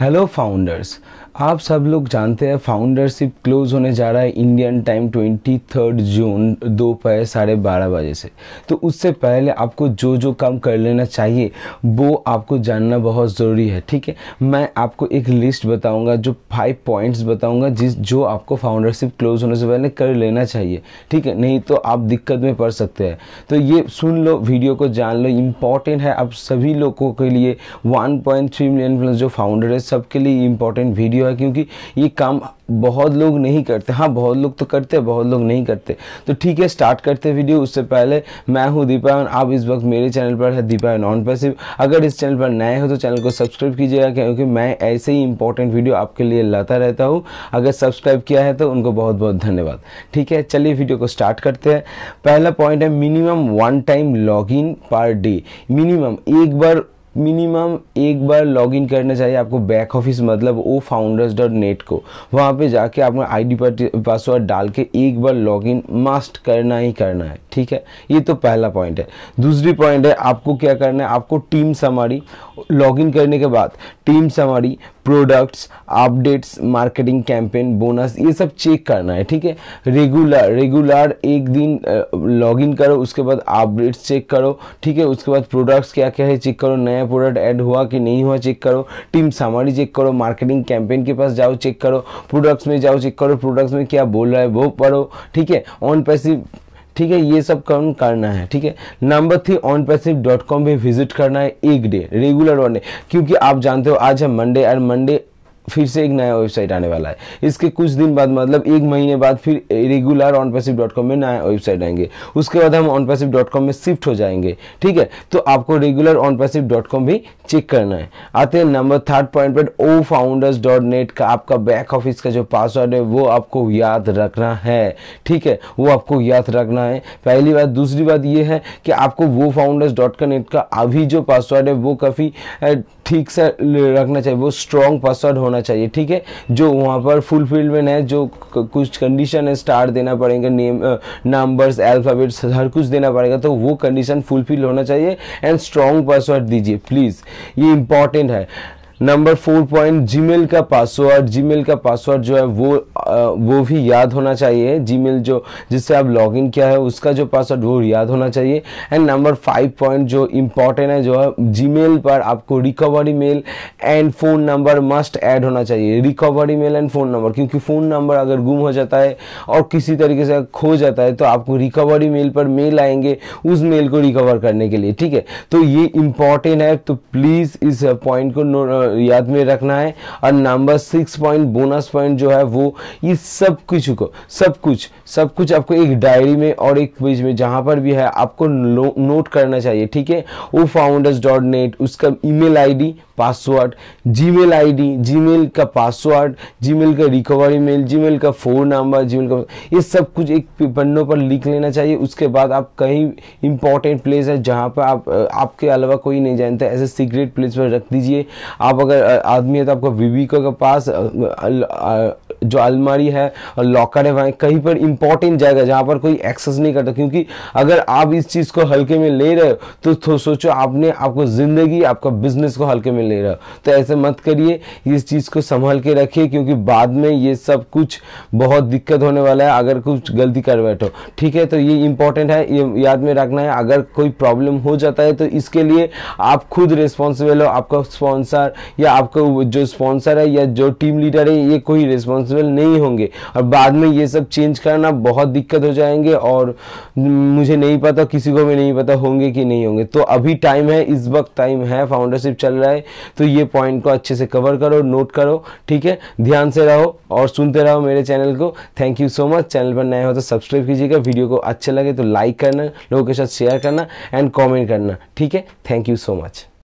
hello founders आप सब लोग जानते हैं फाउंडरशिप क्लोज होने जा रहा है Indian time twenty third June दोपहर साढ़े बारह बजे से तो उससे पहले आपको जो जो काम कर लेना चाहिए वो आपको जानना बहुत ज़रूरी है ठीक है मैं आपको एक लिस्ट बताऊंगा जो फाइव पॉइंट्स बताऊंगा जिस जो आपको फाउंडरशिप क्लोज होने से पहले कर लेना चाहिए ठीक है नहीं तो आप दिक्कत में पड़ सकते हैं तो ये सुन लो वीडियो को जान लो इम्पॉर्टेंट है आप सभी लोगों के लिए वन मिलियन प्लस जो फाउंडर है सबके लिए इम्पॉर्टेंट वीडियो है क्योंकि ये काम बहुत लोग नहीं करते हाँ बहुत लोग तो करते हैं बहुत लोग नहीं करते तो ठीक है स्टार्ट करते वीडियो उससे पहले मैं हूँ दीपायन आप इस वक्त मेरे चैनल पर है दीपायन नॉन पैसिव अगर इस चैनल पर नए हो तो चैनल को सब्सक्राइब कीजिएगा क्योंकि मैं ऐसे ही इंपॉर्टेंट वीडियो आपके लिए लाता रहता हूँ अगर सब्सक्राइब किया है तो उनको बहुत बहुत धन्यवाद ठीक है चलिए वीडियो को स्टार्ट करते हैं पहला पॉइंट है minimum one time log per day minimum एक बार मिनिमम एक बार लॉग इन करना चाहिए आपको बैक ऑफिस मतलब ओ फाउंडर्स डॉट नेट को वहाँ पे जाके आपने डी पासवर्ड डाल के एक बार लॉग इन मस्ट करना ही करना है ठीक है ये तो पहला पॉइंट है दूसरी पॉइंट है आपको क्या करना है आपको टीम समारी इन करने के बाद team summary products updates marketing campaign bonus ये सब चेक करना है ठीक है रेगुलर रेगुलर एक दिन लॉगिन करो उसके बाद अपडेट्स चेक करो ठीक है उसके बाद प्रोडक्ट्स क्या क्या है चेक करो नया प्रोडक्ट ऐड हुआ कि नहीं हुआ चेक करो टीम सामारी चेक करो मार्केटिंग कैंपेन के पास जाओ चेक करो प्रोडक्ट्स में जाओ चेक करो प्रोडक्ट्स में क्या बोल रहा है वो पढ़ो ठीक है ऑन पैसिव ठीक है ये सब काम करना है ठीक है number three on passive dot com भी विजिट करना है एक डे रेगुलर वन डे क्योंकि आप जानते हो आज है मंडे और मंडे फिर से एक नया वेबसाइट आने वाला है इसके कुछ दिन बाद मतलब एक महीने बाद फिर regular on passive dot com में नया वेबसाइट आएंगे उसके बाद हम ऑन पैसिव डॉट कॉम में शिफ्ट हो जाएंगे ठीक है तो आपको regular on passive dot com भी चेक करना है आते हैं नंबर थर्ड पॉइंट पर ओ फाउंडर्स डॉट नेट का आपका बैक ऑफिस का जो पासवर्ड है वो आपको याद रखना है ठीक है वो आपको याद रखना है पहली बात दूसरी बात ये है कि आपको वो फाउंडर्स डॉट का नेट का अभी जो पासवर्ड है वो काफ़ी ठीक से रखना चाहिए वो स्ट्रॉन्ग पासवर्ड होना होना चाहिए ठीक है जो वहाँ पर फुलफिलमेंट है जो कुछ कंडीशन है स्टार देना पड़ेगा नेम नंबर्स एल्फ़ाबेट्स हर कुछ देना पड़ेगा तो वो कंडीशन फुलफिल होना चाहिए एंड स्ट्रॉन्ग पासवर्ड दीजिए प्लीज़ ये इंपॉर्टेंट है नंबर फोर पॉइंट जीमेल का पासवर्ड जीमेल का पासवर्ड जो है वो आ, वो भी याद होना चाहिए जीमेल जो जिससे आप लॉगिन किया है उसका जो पासवर्ड वो याद होना चाहिए एंड नंबर फाइव पॉइंट जो इम्पॉर्टेंट है जो है जीमेल पर आपको recovery mail and phone number must add होना चाहिए recovery mail and phone number क्योंकि फ़ोन नंबर अगर गुम हो जाता है और किसी तरीके से खो जाता है तो आपको रिकवरी मेल पर मेल आएंगे उस मेल को रिकवर करने के लिए ठीक है तो ये इम्पॉर्टेंट है तो प्लीज़ इस पॉइंट को याद में रखना है और number six point bonus point जो है वो ये सब कुछ को सब कुछ सब कुछ आपको एक डायरी में और एक पेज में जहाँ पर भी है आपको नोट करना चाहिए ठीक है वो फाउंडर्स डॉट नेट उसका email ID password Gmail ID Gmail का पासवर्ड जीमेल का रिकवरी मेल जीमेल का फ़ोन नंबर जीमेल का ये सब कुछ एक पन्नों पर लिख लेना चाहिए उसके बाद आप कहीं इंपॉर्टेंट प्लेस है जहाँ पर आप आपके अलावा कोई नहीं जानता ऐसे सीक्रेट प्लेस पर रख दीजिए आप अगर आदमी है तो आपका बीबी का पास जो अलमारी है और लॉकर है वहाँ कहीं पर इंपॉर्टेंट जाएगा जहाँ पर कोई एक्सेस नहीं करता क्योंकि अगर आप इस चीज़ को हल्के में ले रहे हो तो, तो सोचो आपने आपको ज़िंदगी आपका बिजनेस को हल्के में ले रहे हो तो ऐसे मत करिए इस चीज़ को संभाल के रखिए क्योंकि बाद में ये सब कुछ बहुत दिक्कत होने वाला है अगर कुछ गलती कर बैठो ठीक है तो ये इंपॉर्टेंट है ये याद में रखना है अगर कोई प्रॉब्लम हो जाता है तो इसके लिए आप खुद रिस्पॉन्सिबल हो आपका स्पॉन्सर या आपका जो स्पॉन्सर है या जो टीम लीडर है ये कोई रिस्पॉन्स रिस्पॉन्सिबल नहीं होंगे और बाद में ये सब चेंज करना बहुत दिक्कत हो जाएंगे और मुझे नहीं पता किसी को भी नहीं पता होंगे कि नहीं होंगे तो अभी टाइम है इस वक्त टाइम है फाउंडरशिप चल रहा है तो ये पॉइंट को अच्छे से कवर करो नोट करो ठीक है ध्यान से रहो और सुनते रहो मेरे चैनल को thank you so much channel पर नए हो तो सब्सक्राइब कीजिएगा वीडियो को अच्छा लगे तो लाइक करना लोगों के साथ शेयर करना एंड कॉमेंट करना ठीक है थैंक यू सो मच